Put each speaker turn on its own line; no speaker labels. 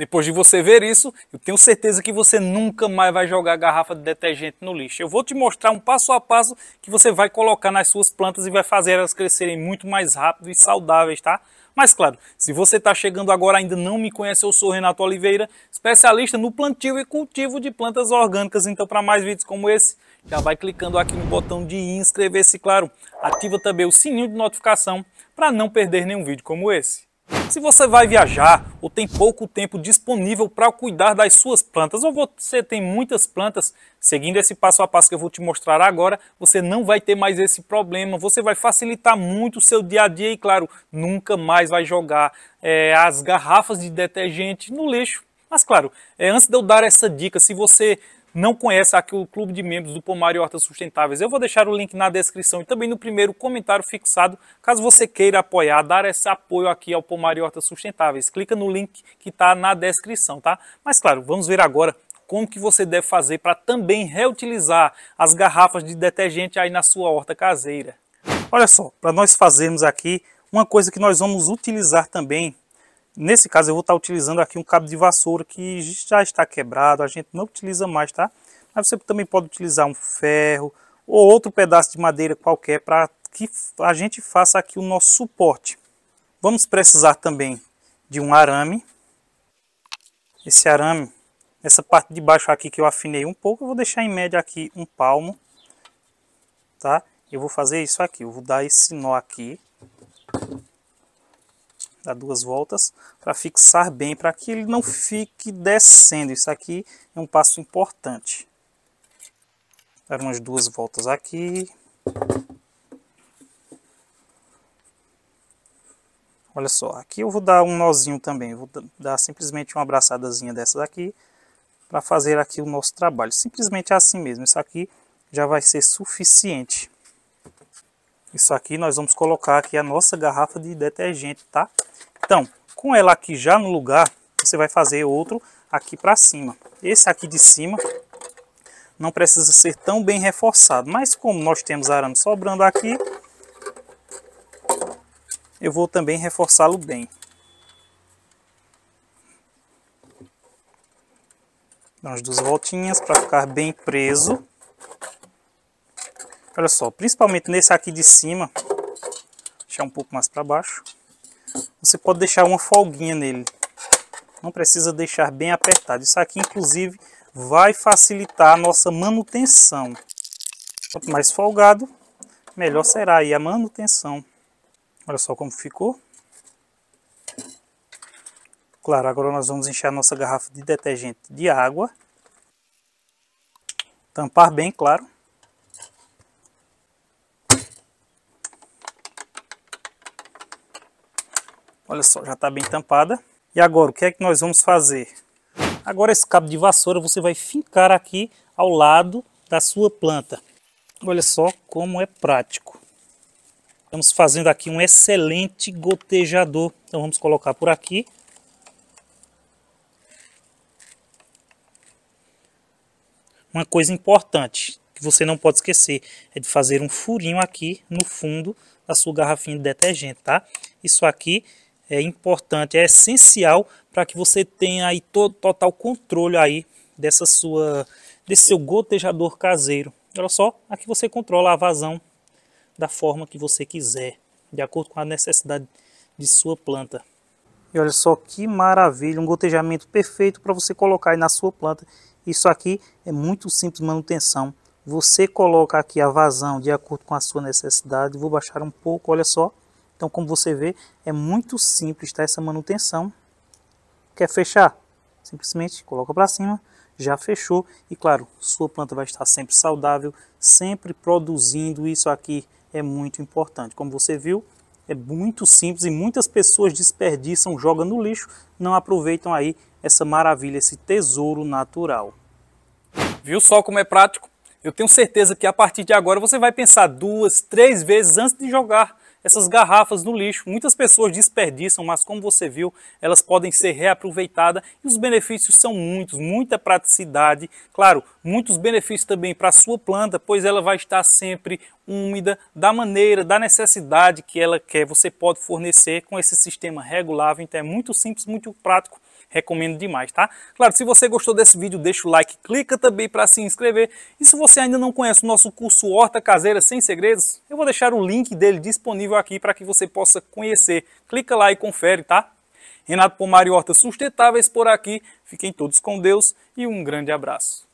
Depois de você ver isso, eu tenho certeza que você nunca mais vai jogar garrafa de detergente no lixo. Eu vou te mostrar um passo a passo que você vai colocar nas suas plantas e vai fazer elas crescerem muito mais rápido e saudáveis, tá? Mas claro, se você está chegando agora ainda não me conhece, eu sou Renato Oliveira, especialista no plantio e cultivo de plantas orgânicas. Então para mais vídeos como esse, já vai clicando aqui no botão de inscrever-se, claro. Ativa também o sininho de notificação para não perder nenhum vídeo como esse. Se você vai viajar ou tem pouco tempo disponível para cuidar das suas plantas, ou você tem muitas plantas, seguindo esse passo a passo que eu vou te mostrar agora, você não vai ter mais esse problema, você vai facilitar muito o seu dia a dia e, claro, nunca mais vai jogar é, as garrafas de detergente no lixo. Mas claro, é, antes de eu dar essa dica, se você não conhece aqui o Clube de Membros do Pomar e Hortas Sustentáveis, eu vou deixar o link na descrição e também no primeiro comentário fixado, caso você queira apoiar, dar esse apoio aqui ao Pomar e Hortas Sustentáveis. Clica no link que está na descrição, tá? Mas claro, vamos ver agora como que você deve fazer para também reutilizar as garrafas de detergente aí na sua horta caseira. Olha só, para nós fazermos aqui, uma coisa que nós vamos utilizar também Nesse caso eu vou estar utilizando aqui um cabo de vassoura que já está quebrado, a gente não utiliza mais, tá? Mas você também pode utilizar um ferro ou outro pedaço de madeira qualquer para que a gente faça aqui o nosso suporte. Vamos precisar também de um arame. Esse arame, essa parte de baixo aqui que eu afinei um pouco, eu vou deixar em média aqui um palmo, tá? Eu vou fazer isso aqui, eu vou dar esse nó aqui, dar duas voltas para fixar bem, para que ele não fique descendo. Isso aqui é um passo importante. Dar umas duas voltas aqui. Olha só, aqui eu vou dar um nozinho também, vou dar simplesmente uma abraçadazinha dessa daqui para fazer aqui o nosso trabalho. Simplesmente assim mesmo, isso aqui já vai ser suficiente. Isso aqui nós vamos colocar aqui a nossa garrafa de detergente, tá? Então, com ela aqui já no lugar, você vai fazer outro aqui para cima. Esse aqui de cima não precisa ser tão bem reforçado, mas como nós temos arame sobrando aqui, eu vou também reforçá-lo bem. Dá umas duas voltinhas para ficar bem preso. Olha só, principalmente nesse aqui de cima, deixar um pouco mais para baixo, você pode deixar uma folguinha nele. Não precisa deixar bem apertado. Isso aqui, inclusive, vai facilitar a nossa manutenção. Quanto mais folgado, melhor será aí a manutenção. Olha só como ficou. Claro, agora nós vamos encher a nossa garrafa de detergente de água. Tampar bem, claro. Olha só, já está bem tampada. E agora, o que é que nós vamos fazer? Agora esse cabo de vassoura você vai fincar aqui ao lado da sua planta. Olha só como é prático. Estamos fazendo aqui um excelente gotejador. Então vamos colocar por aqui. Uma coisa importante que você não pode esquecer é de fazer um furinho aqui no fundo da sua garrafinha de detergente, tá? Isso aqui é importante, é essencial para que você tenha aí todo, total controle aí dessa sua, desse seu gotejador caseiro. Olha só, aqui você controla a vazão da forma que você quiser, de acordo com a necessidade de sua planta. E olha só que maravilha, um gotejamento perfeito para você colocar aí na sua planta. Isso aqui é muito simples manutenção. Você coloca aqui a vazão de acordo com a sua necessidade. Vou baixar um pouco, olha só. Então, como você vê, é muito simples tá, essa manutenção. Quer fechar? Simplesmente coloca para cima, já fechou. E claro, sua planta vai estar sempre saudável, sempre produzindo. Isso aqui é muito importante. Como você viu, é muito simples e muitas pessoas desperdiçam, jogam no lixo, não aproveitam aí essa maravilha, esse tesouro natural. Viu só como é prático? Eu tenho certeza que a partir de agora você vai pensar duas, três vezes antes de jogar essas garrafas no lixo. Muitas pessoas desperdiçam, mas como você viu, elas podem ser reaproveitadas e os benefícios são muitos, muita praticidade, claro, muitos benefícios também para a sua planta, pois ela vai estar sempre úmida, da maneira, da necessidade que ela quer, você pode fornecer com esse sistema regulável. Então é muito simples, muito prático. Recomendo demais, tá? Claro, se você gostou desse vídeo, deixa o like, clica também para se inscrever. E se você ainda não conhece o nosso curso Horta Caseira Sem Segredos, eu vou deixar o link dele disponível aqui para que você possa conhecer. Clica lá e confere, tá? Renato Pomar e Horta Sustentáveis por aqui. Fiquem todos com Deus e um grande abraço.